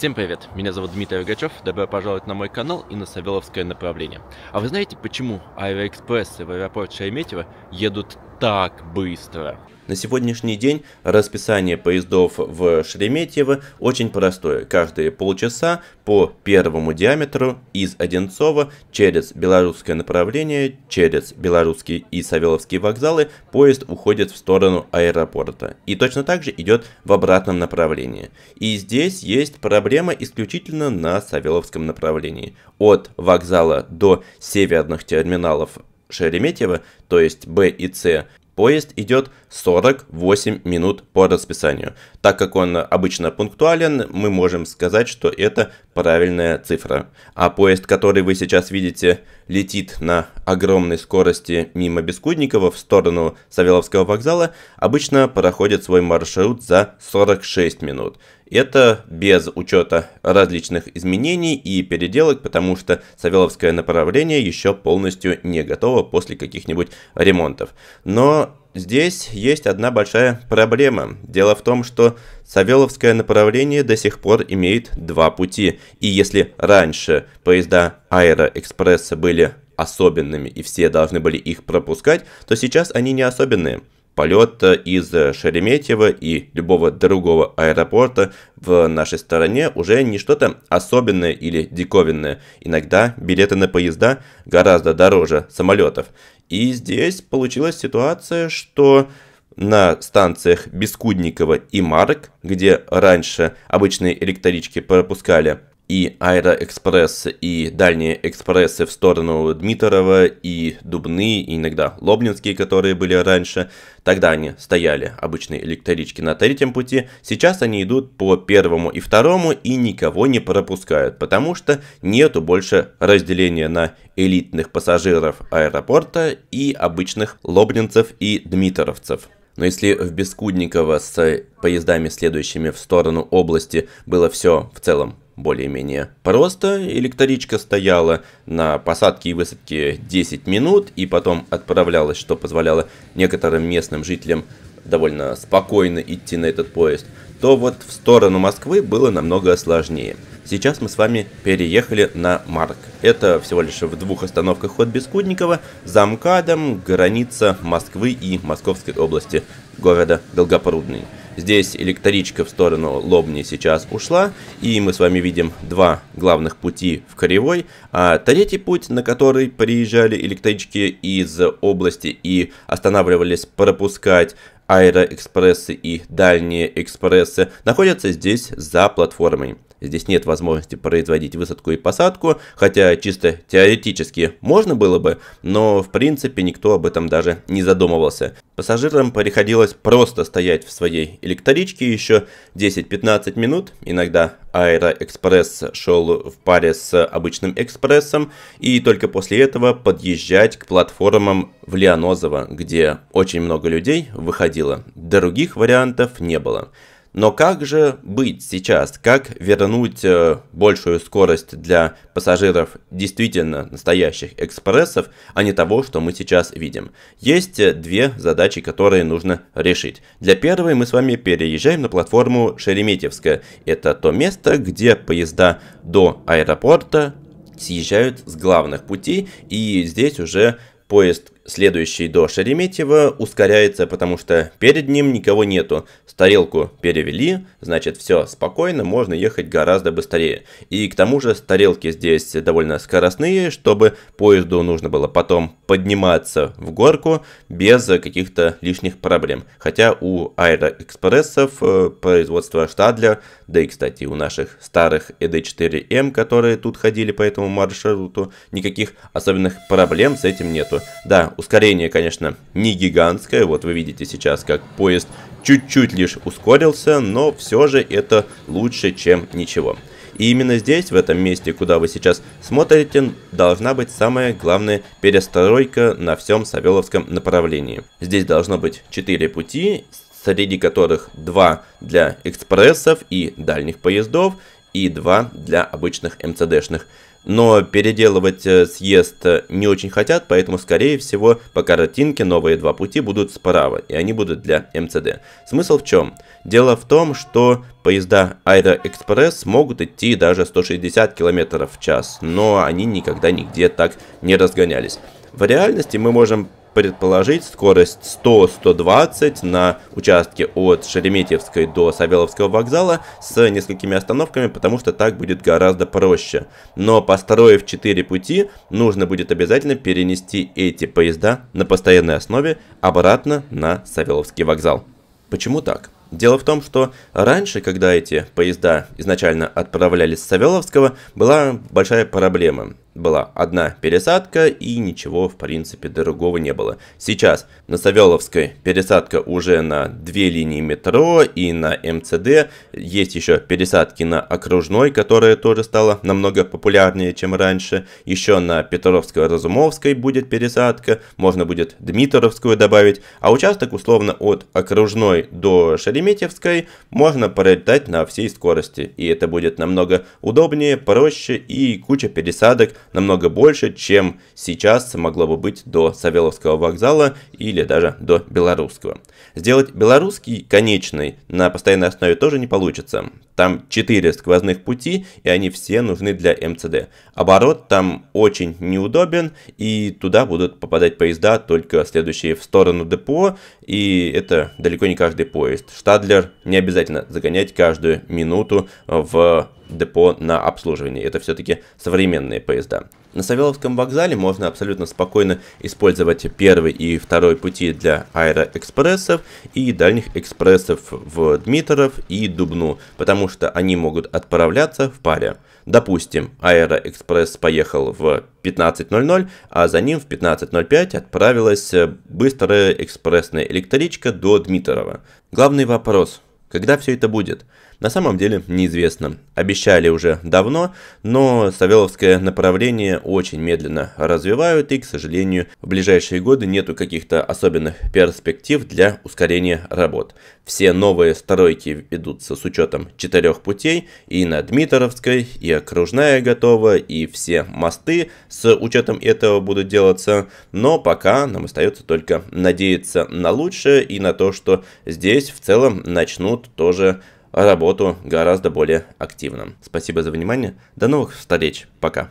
Всем привет, меня зовут Дмитрий Рогачев, добро пожаловать на мой канал и на Савеловское направление. А вы знаете, почему аэроэкспрессы в аэропорт Шереметьево едут так быстро. На сегодняшний день расписание поездов в Шереметьево очень простое. Каждые полчаса по первому диаметру из Одинцова через белорусское направление, через белорусские и Савеловские вокзалы поезд уходит в сторону аэропорта. И точно так же идет в обратном направлении. И здесь есть проблема исключительно на Савеловском направлении. От вокзала до северных терминалов Шереметьево, то есть Б и С, поезд идет 48 минут по расписанию. Так как он обычно пунктуален, мы можем сказать, что это правильная цифра. А поезд, который вы сейчас видите, летит на огромной скорости мимо Бескудникова в сторону Савеловского вокзала, обычно проходит свой маршрут за 46 минут. Это без учета различных изменений и переделок, потому что Савеловское направление еще полностью не готово после каких-нибудь ремонтов. Но здесь есть одна большая проблема. Дело в том, что Савеловское направление до сих пор имеет два пути. И если раньше поезда Аэроэкспресса были особенными и все должны были их пропускать, то сейчас они не особенные полета из Шереметьево и любого другого аэропорта в нашей стране уже не что-то особенное или диковинное. Иногда билеты на поезда гораздо дороже самолетов. И здесь получилась ситуация, что на станциях Бескудникова и Марк, где раньше обычные электрички пропускали и аэроэкспресс, и дальние экспрессы в сторону Дмитрова, и Дубны, и иногда Лобнинские, которые были раньше. Тогда они стояли, обычные электрички, на третьем пути. Сейчас они идут по первому и второму и никого не пропускают, потому что нету больше разделения на элитных пассажиров аэропорта и обычных лобнинцев и дмитровцев. Но если в Бескудниково с поездами, следующими в сторону области, было все в целом более-менее просто. Электричка стояла на посадке и высадке 10 минут и потом отправлялась, что позволяло некоторым местным жителям довольно спокойно идти на этот поезд, то вот в сторону Москвы было намного сложнее – Сейчас мы с вами переехали на Марк. Это всего лишь в двух остановках от Бескудникова, за МКАДом, граница Москвы и Московской области, города Долгопрудный. Здесь электричка в сторону Лобни сейчас ушла, и мы с вами видим два главных пути в Коревой, а третий путь, на который приезжали электрички из области и останавливались пропускать аэроэкспрессы и дальние экспрессы, находятся здесь за платформой. Здесь нет возможности производить высадку и посадку, хотя чисто теоретически можно было бы, но в принципе никто об этом даже не задумывался. Пассажирам приходилось просто стоять в своей электричке еще 10-15 минут, иногда Аэроэкспресс шел в паре с обычным экспрессом, и только после этого подъезжать к платформам в Леонозово, где очень много людей выходило. Других вариантов не было. Но как же быть сейчас? Как вернуть э, большую скорость для пассажиров действительно настоящих экспрессов, а не того, что мы сейчас видим? Есть э, две задачи, которые нужно решить. Для первой мы с вами переезжаем на платформу Шереметьевская. Это то место, где поезда до аэропорта съезжают с главных путей, и здесь уже поезд Следующий до Шереметьева ускоряется, потому что перед ним никого нету. Старелку перевели, значит все, спокойно, можно ехать гораздо быстрее. И к тому же старелки здесь довольно скоростные, чтобы поезду нужно было потом подниматься в горку без каких-то лишних проблем. Хотя у аэроэкспрессов э, производства Штадлер, да и кстати у наших старых ED4M, эм, которые тут ходили по этому маршруту, никаких особенных проблем с этим нету. Да, Ускорение, конечно, не гигантское. Вот вы видите сейчас, как поезд чуть-чуть лишь ускорился, но все же это лучше, чем ничего. И именно здесь, в этом месте, куда вы сейчас смотрите, должна быть самая главная перестройка на всем Савеловском направлении. Здесь должно быть 4 пути, среди которых 2 для экспрессов и дальних поездов, и 2 для обычных МЦДшных поездов но переделывать э, съезд э, не очень хотят, поэтому, скорее всего, по картинке новые два пути будут справа, и они будут для МЦД. Смысл в чем? Дело в том, что поезда Аэроэкспресс могут идти даже 160 км в час, но они никогда нигде так не разгонялись. В реальности мы можем предположить скорость 100-120 на участке от Шереметьевской до Савеловского вокзала с несколькими остановками, потому что так будет гораздо проще. Но построив 4 пути, нужно будет обязательно перенести эти поезда на постоянной основе обратно на Савеловский вокзал. Почему так? Дело в том, что раньше, когда эти поезда изначально отправлялись с Савеловского, была большая проблема была одна пересадка и ничего в принципе дорогого не было. Сейчас на Савеловской пересадка уже на две линии метро и на МЦД. Есть еще пересадки на Окружной, которая тоже стала намного популярнее, чем раньше. Еще на Петровской-Разумовской будет пересадка, можно будет Дмитровскую добавить. А участок условно от Окружной до Шереметьевской можно пролетать на всей скорости. И это будет намного удобнее, проще и куча пересадок намного больше, чем сейчас могло бы быть до Савеловского вокзала или даже до Белорусского. Сделать белорусский конечный на постоянной основе тоже не получится. Там 4 сквозных пути, и они все нужны для МЦД. Оборот там очень неудобен, и туда будут попадать поезда только следующие в сторону депо, и это далеко не каждый поезд. Штадлер не обязательно загонять каждую минуту в депо на обслуживание. Это все-таки современные поезда. На Савеловском вокзале можно абсолютно спокойно использовать первый и второй пути для аэроэкспрессов и дальних экспрессов в Дмитров и Дубну, потому что они могут отправляться в паре. Допустим, аэроэкспресс поехал в 15.00, а за ним в 15.05 отправилась быстрая экспрессная электричка до Дмитрова. Главный вопрос, когда все это будет? на самом деле неизвестно. Обещали уже давно, но Савеловское направление очень медленно развивают и, к сожалению, в ближайшие годы нету каких-то особенных перспектив для ускорения работ. Все новые стройки ведутся с учетом четырех путей, и на Дмитровской, и окружная готова, и все мосты с учетом этого будут делаться, но пока нам остается только надеяться на лучшее и на то, что здесь в целом начнут тоже работу гораздо более активно. Спасибо за внимание. До новых встреч. Пока.